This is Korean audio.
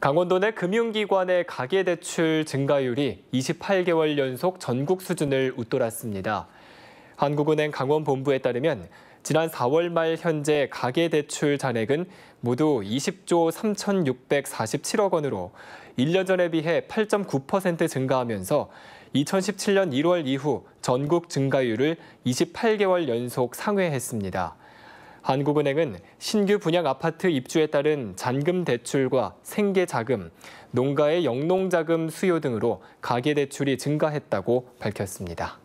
강원도 내 금융기관의 가계대출 증가율이 28개월 연속 전국 수준을 웃돌았습니다. 한국은행 강원본부에 따르면 지난 4월 말 현재 가계대출 잔액은 모두 20조 3,647억 원으로 1년 전에 비해 8.9% 증가하면서 2017년 1월 이후 전국 증가율을 28개월 연속 상회했습니다. 한국은행은 신규 분양 아파트 입주에 따른 잔금 대출과 생계 자금, 농가의 영농 자금 수요 등으로 가계 대출이 증가했다고 밝혔습니다.